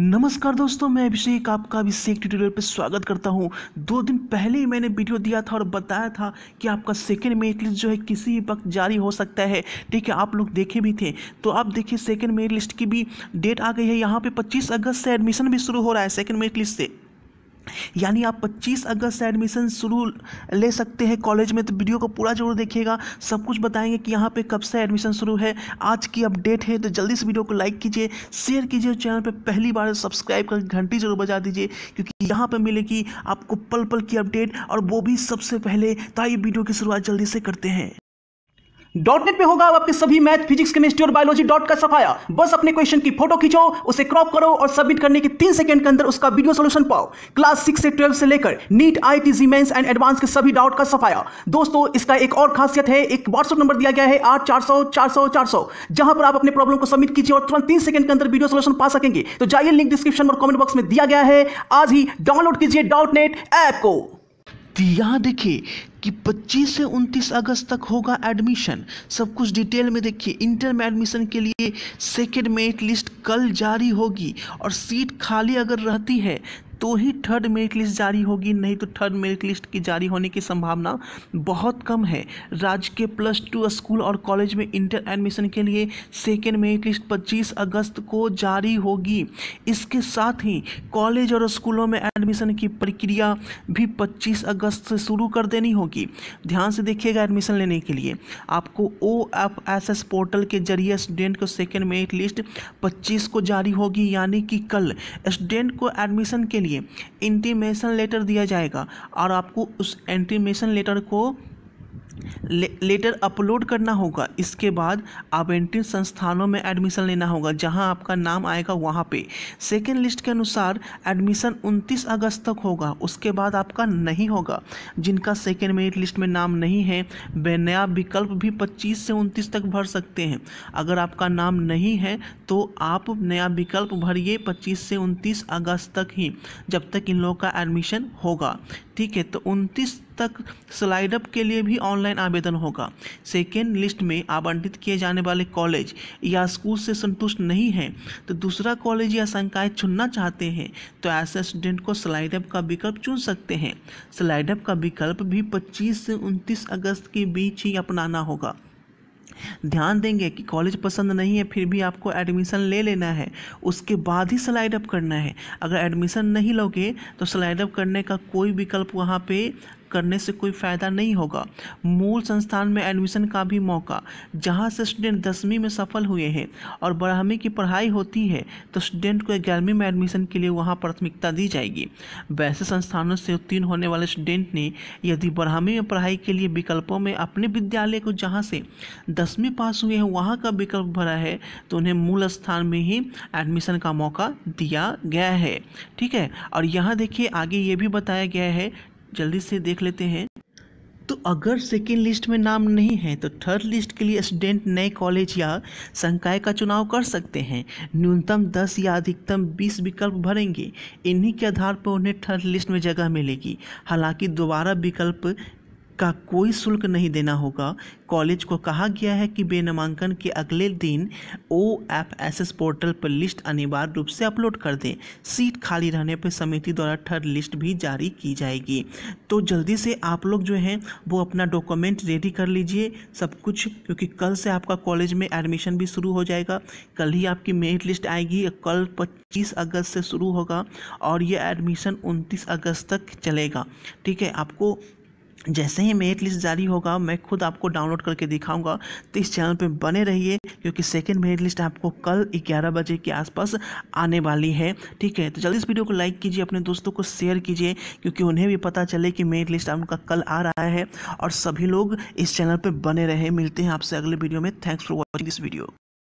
नमस्कार दोस्तों मैं अभिषेक आपका अभिषेक ट्यूटोरियल पर स्वागत करता हूं दो दिन पहले ही मैंने वीडियो दिया था और बताया था कि आपका सेकेंड मेरिट लिस्ट जो है किसी भी वक्त जारी हो सकता है ठीक है आप लोग देखे भी थे तो आप देखिए सेकेंड मेरिट लिस्ट की भी डेट आ गई है यहाँ पर पच्चीस अगस्त से एडमिशन भी शुरू हो रहा है सेकेंड मेरिट लिस्ट से यानी आप 25 अगस्त से एडमिशन शुरू ले सकते हैं कॉलेज में तो वीडियो को पूरा जरूर देखिएगा सब कुछ बताएंगे कि यहाँ पे कब से एडमिशन शुरू है आज की अपडेट है तो जल्दी से वीडियो को लाइक कीजिए शेयर कीजिए चैनल पर पहली बार सब्सक्राइब कर घंटी जरूर बजा दीजिए क्योंकि यहाँ पर मिलेगी आपको पल पल की अपडेट और वो भी सबसे पहले तो आइए वीडियो की शुरुआत जल्दी से करते हैं डॉटनेट में होगा आपके सभी मैथ फिजिक्स केमिस्ट्री और बायोलॉजी डॉट का सफाया बस अपने क्वेश्चन की फोटो खींचो उसे क्रॉप करो और सबमिट करने के तीन सेकंड के अंदर उसका वीडियो सोल्यूशन पाओ क्लास सिक्स से ट्वेल्व से लेकर NEET I T JEE mains and advance के सभी डाउट का सफाया दोस्तों इसका एक और खासियत है एक व्हाट्सअप नंबर दिया गया है आठ चार सौ चार सौ चार सौ जहां पर आप अपने प्रॉब्लम को सबमिट कीजिए और तुरंत तीन सेकंड के अंदर वीडियो सोल्यूशन पा सकेंगे तो जाइए लिंक डिस्क्रिप्शन और कॉमेंट बॉक्स में दिया गया है आज ही डाउनलोड कीजिए डॉट नेट ऐप को तो यहाँ देखिए कि 25 से 29 अगस्त तक होगा एडमिशन सब कुछ डिटेल में देखिए इंटर में एडमिशन के लिए सेकेंड मेरिट लिस्ट कल जारी होगी और सीट खाली अगर रहती है तो ही थर्ड मेरिट लिस्ट जारी होगी नहीं तो थर्ड मेरिट लिस्ट की जारी होने की संभावना बहुत कम है राज्य के प्लस टू स्कूल और कॉलेज में इंटर एडमिशन के लिए सेकेंड मेरिट लिस्ट पच्चीस अगस्त को जारी होगी इसके साथ ही कॉलेज और स्कूलों में एडमिशन की प्रक्रिया भी 25 अगस्त से शुरू कर देनी होगी ध्यान से देखिएगा एडमिशन लेने के लिए आपको O F S S portal के जरिए स्टूडेंट को सेकेंड मेरिट लिस्ट 25 को जारी होगी यानी कि कल स्टूडेंट को एडमिशन के लिए लिए इंटीमेशन लेटर दिया जाएगा और आपको उस इंटीमेशन लेटर को लेटर अपलोड करना होगा इसके बाद आप एंट्री संस्थानों में एडमिशन लेना होगा जहां आपका नाम आएगा वहां पे सेकेंड लिस्ट के अनुसार एडमिशन 29 अगस्त तक होगा उसके बाद आपका नहीं होगा जिनका सेकेंड मेरिट लिस्ट में नाम नहीं है वे नया विकल्प भी 25 से 29 तक भर सकते हैं अगर आपका नाम नहीं है तो आप नया विकल्प भरिए पच्चीस से उनतीस अगस्त तक ही जब तक इन लोगों का एडमिशन होगा ठीक है तो उनतीस तक स्लाइड अप के लिए भी ऑनलाइन आवेदन होगा सेकेंड लिस्ट में आवंटित किए जाने वाले कॉलेज या स्कूल से संतुष्ट नहीं हैं तो दूसरा कॉलेज या संकाय चुनना चाहते हैं तो ऐसे स्टूडेंट को स्लाइड अप का विकल्प चुन सकते हैं स्लाइड अप का विकल्प भी पच्चीस से उनतीस अगस्त के बीच ही अपनाना होगा ध्यान देंगे कि कॉलेज पसंद नहीं है फिर भी आपको एडमिशन ले लेना है उसके बाद ही स्लाइड अप करना है अगर एडमिशन नहीं लोगे तो स्लाइड अप करने का कोई विकल्प वहाँ पे करने से कोई फ़ायदा नहीं होगा मूल संस्थान में एडमिशन का भी मौका जहाँ से स्टूडेंट दसवीं में सफल हुए हैं और बारहवीं की पढ़ाई होती है तो स्टूडेंट को ग्यारहवीं में एडमिशन के लिए वहाँ प्राथमिकता दी जाएगी वैसे संस्थानों से उत्तीर्ण होने वाले स्टूडेंट ने यदि बारहवीं में पढ़ाई के लिए विकल्पों में अपने विद्यालय को जहाँ से दसवीं पास हुए हैं वहाँ का विकल्प भरा है तो उन्हें मूल स्थान में ही एडमिशन का मौका दिया गया है ठीक है और यहाँ देखिए आगे ये भी बताया गया है जल्दी से देख लेते हैं तो अगर सेकेंड लिस्ट में नाम नहीं है तो थर्ड लिस्ट के लिए स्टूडेंट नए कॉलेज या संकाय का चुनाव कर सकते हैं न्यूनतम 10 या अधिकतम 20 विकल्प भरेंगे इन्हीं के आधार पर उन्हें थर्ड लिस्ट में जगह मिलेगी हालांकि दोबारा विकल्प का कोई शुल्क नहीं देना होगा कॉलेज को कहा गया है कि बेनामांकन के अगले दिन O F S S portal पर लिस्ट अनिवार्य रूप से अपलोड कर दें सीट खाली रहने पर समिति द्वारा थर्ड लिस्ट भी जारी की जाएगी तो जल्दी से आप लोग जो हैं वो अपना डॉक्यूमेंट रेडी कर लीजिए सब कुछ क्योंकि कल से आपका कॉलेज में एडमिशन भी शुरू हो जाएगा कल ही आपकी मेरिट लिस्ट आएगी कल पच्चीस अगस्त से शुरू होगा और ये एडमिशन उनतीस अगस्त तक चलेगा ठीक है आपको जैसे ही मेरिट लिस्ट जारी होगा मैं खुद आपको डाउनलोड करके दिखाऊंगा तो इस चैनल पे बने रहिए क्योंकि सेकंड मेरिट लिस्ट आपको कल 11 बजे के आसपास आने वाली है ठीक है तो जल्दी इस वीडियो को लाइक कीजिए अपने दोस्तों को शेयर कीजिए क्योंकि उन्हें भी पता चले कि मेरिट लिस्ट आपका कल आ रहा है और सभी लोग इस चैनल पर बने रहे मिलते हैं आपसे अगले वीडियो में thanks for watching this video